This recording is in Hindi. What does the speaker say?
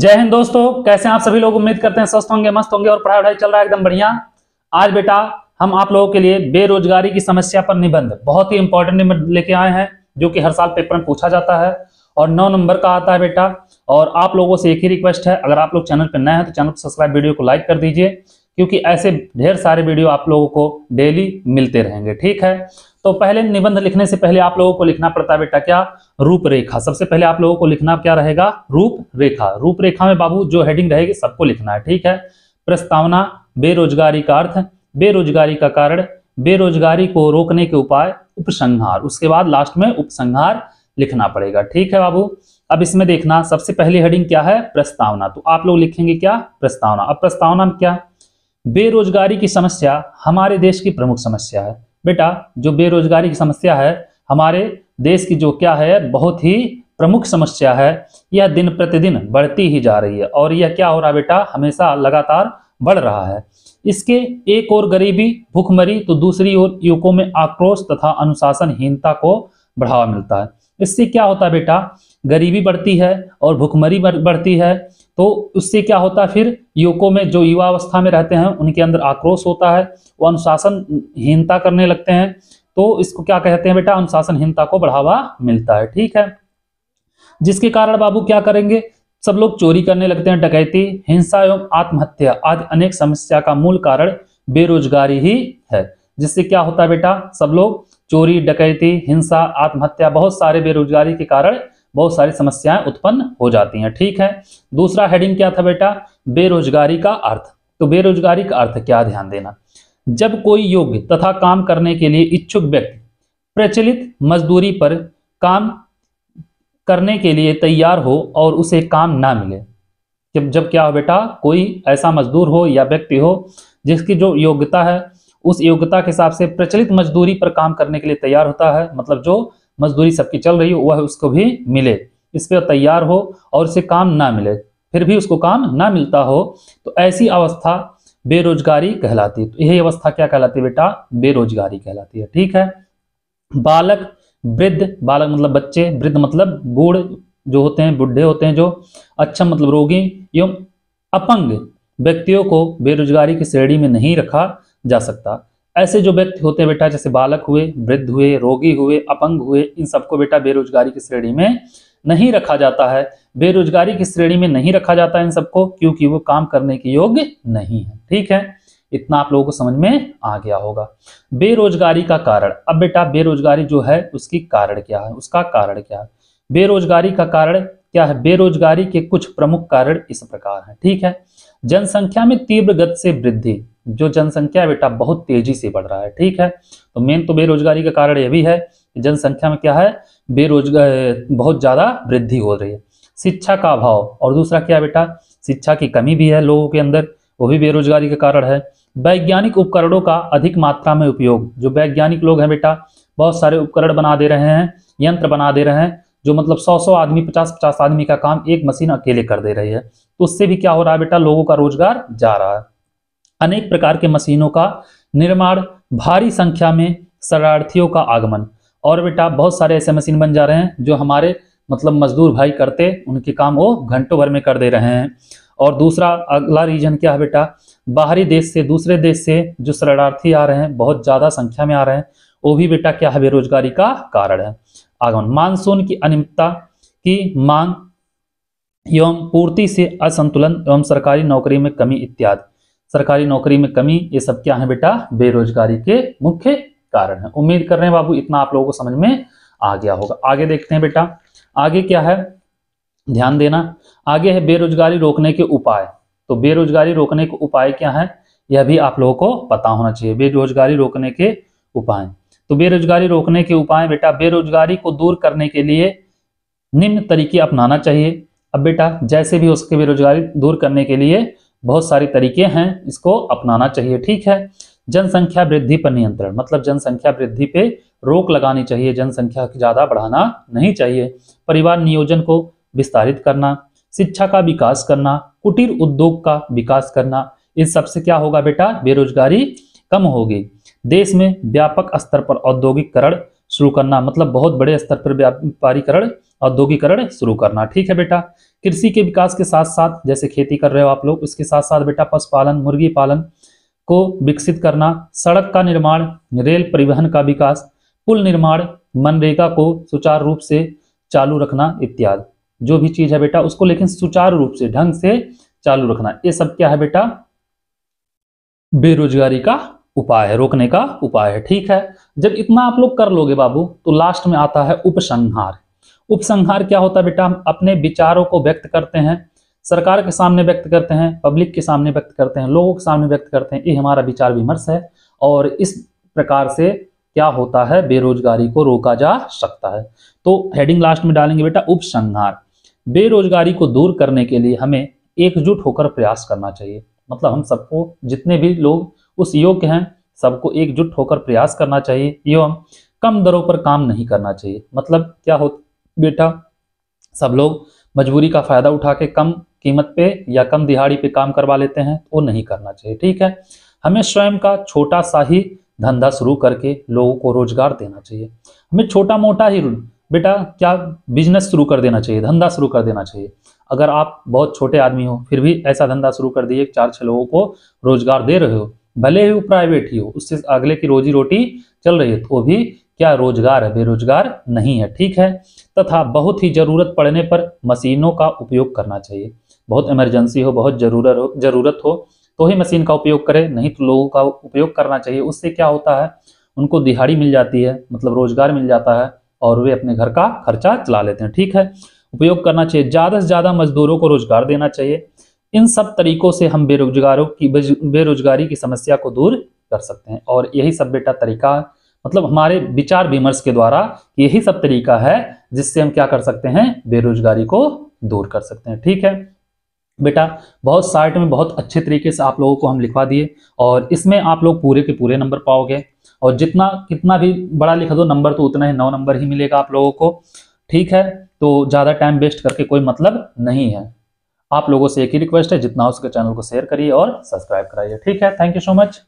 जय हिंद दोस्तों कैसे आप सभी लोग उम्मीद करते हैं स्वस्थ होंगे मस्त होंगे और पढ़ाई वढ़ाई चल रहा है एकदम बढ़िया आज बेटा हम आप लोगों के लिए बेरोजगारी की समस्या पर निबंध बहुत ही इंपॉर्टेंट निबंध लेके आए हैं जो कि हर साल पेपर में पूछा जाता है और नौ नंबर का आता है बेटा और आप लोगों से एक ही रिक्वेस्ट है अगर आप लोग चैनल पर नए हैं तो चैनल को सब्सक्राइब वीडियो को लाइक कर दीजिए क्योंकि ऐसे ढेर सारे वीडियो आप लोगों को डेली मिलते रहेंगे ठीक है तो पहले निबंध लिखने से पहले आप लोगों को लिखना पड़ता है बेटा क्या रूपरेखा सबसे पहले आप लोगों को लिखना क्या रहेगा रूपरेखा रूपरेखा में बाबू जो हेडिंग रहेगी सबको लिखना है ठीक है प्रस्तावना बेरोजगारी का अर्थ बेरोजगारी का कारण बेरोजगारी को रोकने के उपाय उपसंहार उसके बाद लास्ट में उपसंहार लिखना पड़ेगा ठीक है बाबू अब इसमें देखना सबसे पहली हेडिंग क्या है प्रस्तावना तो आप लोग लिखेंगे क्या प्रस्तावना अब प्रस्तावना में क्या बेरोजगारी की समस्या हमारे देश की प्रमुख समस्या है बेटा जो बेरोजगारी की समस्या है हमारे देश की जो क्या है बहुत ही प्रमुख समस्या है यह दिन प्रतिदिन बढ़ती ही जा रही है और यह क्या हो रहा बेटा हमेशा लगातार बढ़ रहा है इसके एक और गरीबी भूखमरी तो दूसरी ओर युवकों में आक्रोश तथा अनुशासनहीनता को बढ़ावा मिलता है इससे क्या होता है बेटा गरीबी बढ़ती है और भुखमरी बढ़ती है तो उससे क्या होता है फिर युवकों में जो युवा अवस्था में रहते हैं उनके अंदर आक्रोश होता है वो अनुशासनहीनता करने लगते हैं तो इसको क्या कहते हैं बेटा अनुशासनहीनता को बढ़ावा मिलता है ठीक है जिसके कारण बाबू क्या करेंगे सब लोग चोरी करने लगते हैं डकैती हिंसा एवं आत्महत्या आदि अनेक समस्या का मूल कारण बेरोजगारी ही है जिससे क्या होता है बेटा सब लोग चोरी डकैती हिंसा आत्महत्या बहुत सारे बेरोजगारी के कारण बहुत सारी समस्याएं उत्पन्न हो जाती हैं ठीक है दूसरा हेडिंग क्या था बेटा बेरोजगारी का अर्थ तो बेरोजगारी का अर्थ क्या ध्यान देना जब कोई योग्य तथा काम करने के लिए इच्छुक व्यक्ति प्रचलित मजदूरी पर काम करने के लिए तैयार हो और उसे काम ना मिले जब जब क्या हो बेटा कोई ऐसा मजदूर हो या व्यक्ति हो जिसकी जो योग्यता है उस योग्यता के हिसाब से प्रचलित मजदूरी पर काम करने के लिए तैयार होता है मतलब जो मजदूरी सबकी चल रही हो वह उसको भी मिले इस पर तैयार हो और उसे काम ना मिले फिर भी उसको काम ना मिलता हो तो ऐसी अवस्था बेरोजगारी कहलाती है तो यही अवस्था क्या कहलाती है बेटा बेरोजगारी कहलाती है ठीक है बालक वृद्ध बालक मतलब बच्चे वृद्ध मतलब बूढ़ जो होते हैं बुढ़े होते हैं जो अच्छा मतलब रोगी एवं अपंग व्यक्तियों को बेरोजगारी की श्रेणी में नहीं रखा जा सकता ऐसे जो व्यक्ति होते हैं बेटा जैसे बालक हुए वृद्ध हुए रोगी हुए अपंग हुए इन सबको बेटा बेरोजगारी की श्रेणी में नहीं रखा जाता है बेरोजगारी की श्रेणी में नहीं रखा जाता इन सबको क्योंकि वो काम करने के योग्य नहीं है ठीक है इतना आप लोगों को समझ में आ गया होगा बेरोजगारी का कारण अब बेटा बेरोजगारी जो है उसकी कारण क्या है उसका कारण क्या है बेरोजगारी का कारण क्या है बेरोजगारी के कुछ प्रमुख कारण इस प्रकार है ठीक है जनसंख्या में तीव्र गति से वृद्धि जो जनसंख्या है बेटा बहुत तेजी से बढ़ रहा है ठीक है तो मेन तो बेरोजगारी का कारण यह भी है कि जनसंख्या में क्या है बेरोजगार बहुत ज़्यादा वृद्धि हो रही है शिक्षा का अभाव और दूसरा क्या बेटा शिक्षा की कमी भी है लोगों के अंदर वो भी बेरोजगारी का कारण है वैज्ञानिक उपकरणों का अधिक मात्रा में उपयोग जो वैज्ञानिक लोग हैं बेटा बहुत सारे उपकरण बना दे रहे हैं यंत्र बना दे रहे हैं जो मतलब सौ सौ आदमी पचास पचास आदमी का काम एक मशीन अकेले कर दे रही है तो उससे भी क्या हो रहा है बेटा लोगों का रोजगार जा रहा है अनेक प्रकार के मशीनों का निर्माण भारी संख्या में शरणार्थियों का आगमन और बेटा बहुत सारे ऐसे मशीन बन जा रहे हैं जो हमारे मतलब मजदूर भाई करते उनके काम वो घंटों भर में कर दे रहे हैं और दूसरा अगला रीजन क्या है बेटा बाहरी देश से दूसरे देश से जो शरणार्थी आ रहे हैं बहुत ज़्यादा संख्या में आ रहे हैं वो भी बेटा क्या है बेरोजगारी का कारण है आगमन मानसून की अनियमितता की मांग एवं पूर्ति से असंतुलन एवं सरकारी नौकरी में कमी इत्यादि सरकारी नौकरी में कमी ये सब क्या है बेटा बेरोजगारी के मुख्य कारण है उम्मीद कर रहे हैं बाबू इतना आप लोगों को समझ में आ गया होगा आगे देखते हैं बेटा आगे क्या है ध्यान देना आगे है बेरोजगारी रोकने के उपाय तो बेरोजगारी रोकने के उपाय क्या है यह भी आप लोगों को पता होना चाहिए बेरोजगारी रोकने के उपाय तो बेरोजगारी रोकने के उपाय बेटा बेरोजगारी को दूर करने के लिए निम्न तरीके अपनाना चाहिए अब बेटा जैसे भी उसके बेरोजगारी दूर करने के लिए बहुत सारे तरीके हैं इसको अपनाना चाहिए ठीक है जनसंख्या वृद्धि पर नियंत्रण मतलब जनसंख्या वृद्धि पे रोक लगानी चाहिए जनसंख्या ज़्यादा बढ़ाना नहीं चाहिए परिवार नियोजन को विस्तारित करना शिक्षा का विकास करना कुटीर उद्योग का विकास करना इन सबसे क्या होगा बेटा बेरोजगारी कम होगी देश में व्यापक स्तर पर औद्योगिककरण शुरू करना मतलब बहुत बड़े स्तर पर व्यापारीकरण औद्योगिकरण शुरू करना ठीक है बेटा कृषि के विकास के साथ साथ जैसे खेती कर रहे हो आप लोग उसके साथ साथ बेटा पशुपालन मुर्गी पालन को विकसित करना सड़क का निर्माण रेल परिवहन का विकास पुल निर्माण मनरेगा को सुचारू रूप से चालू रखना इत्यादि जो भी चीज है बेटा उसको लेकिन सुचारू रूप से ढंग से चालू रखना ये सब क्या है बेटा बेरोजगारी का उपाय है रोकने का उपाय है ठीक है जब इतना आप लोग कर लोगे बाबू तो लास्ट में आता है उपसंहार उपसंहार क्या होता है बेटा हम अपने विचारों को व्यक्त करते हैं सरकार के सामने व्यक्त करते हैं पब्लिक के सामने व्यक्त करते हैं लोगों के सामने व्यक्त करते हैं ये हमारा विचार विमर्श है और इस प्रकार से क्या होता है बेरोजगारी को रोका जा सकता है तो हेडिंग लास्ट में डालेंगे बेटा उपसंहार बेरोजगारी को दूर करने के लिए हमें एकजुट होकर प्रयास करना चाहिए मतलब हम सबको जितने भी लोग उस योग्य हैं सबको एकजुट होकर प्रयास करना चाहिए एवं कम दरों पर काम नहीं करना चाहिए मतलब क्या हो बेटा सब लोग मजबूरी का फ़ायदा उठा के कम कीमत पे या कम दिहाड़ी पे काम करवा लेते हैं तो वो नहीं करना चाहिए ठीक है हमें स्वयं का छोटा सा ही धंधा शुरू करके लोगों को रोजगार देना चाहिए हमें छोटा मोटा ही बेटा क्या बिजनेस शुरू कर देना चाहिए धंधा शुरू कर देना चाहिए अगर आप बहुत छोटे आदमी हो फिर भी ऐसा धंधा शुरू कर दिए चार छः लोगों को रोजगार दे रहे हो भले ही वो प्राइवेट ही हो उससे अगले की रोजी रोटी चल रही है तो वो भी क्या रोजगार है बेरोजगार नहीं है ठीक है तथा बहुत ही ज़रूरत पड़ने पर मशीनों का उपयोग करना चाहिए बहुत इमरजेंसी हो बहुत जरूरत हो जरूरत हो तो ही मशीन का उपयोग करें नहीं तो लोगों का उपयोग करना चाहिए उससे क्या होता है उनको दिहाड़ी मिल जाती है मतलब रोजगार मिल जाता है और वे अपने घर का खर्चा चला लेते हैं ठीक है उपयोग करना चाहिए ज़्यादा से ज़्यादा मजदूरों को रोजगार देना चाहिए इन सब तरीकों से हम बेरोजगारों की बेरोजगारी की समस्या को दूर कर सकते हैं और यही सब बेटा तरीका मतलब हमारे विचार विमर्श के द्वारा यही सब तरीका है जिससे हम क्या कर सकते हैं बेरोजगारी को दूर कर सकते हैं ठीक है बेटा बहुत शार्ट में बहुत अच्छे तरीके से आप लोगों को हम लिखवा दिए और इसमें आप लोग पूरे के पूरे नंबर पाओगे और जितना कितना भी बड़ा लिखा दो नंबर तो उतना ही नौ नंबर ही मिलेगा आप लोगों को ठीक है तो ज़्यादा टाइम वेस्ट करके कोई मतलब नहीं है आप लोगों से एक ही रिक्वेस्ट है जितना उसके चैनल को शेयर करिए और सब्सक्राइब कराइए ठीक है थैंक यू सो मच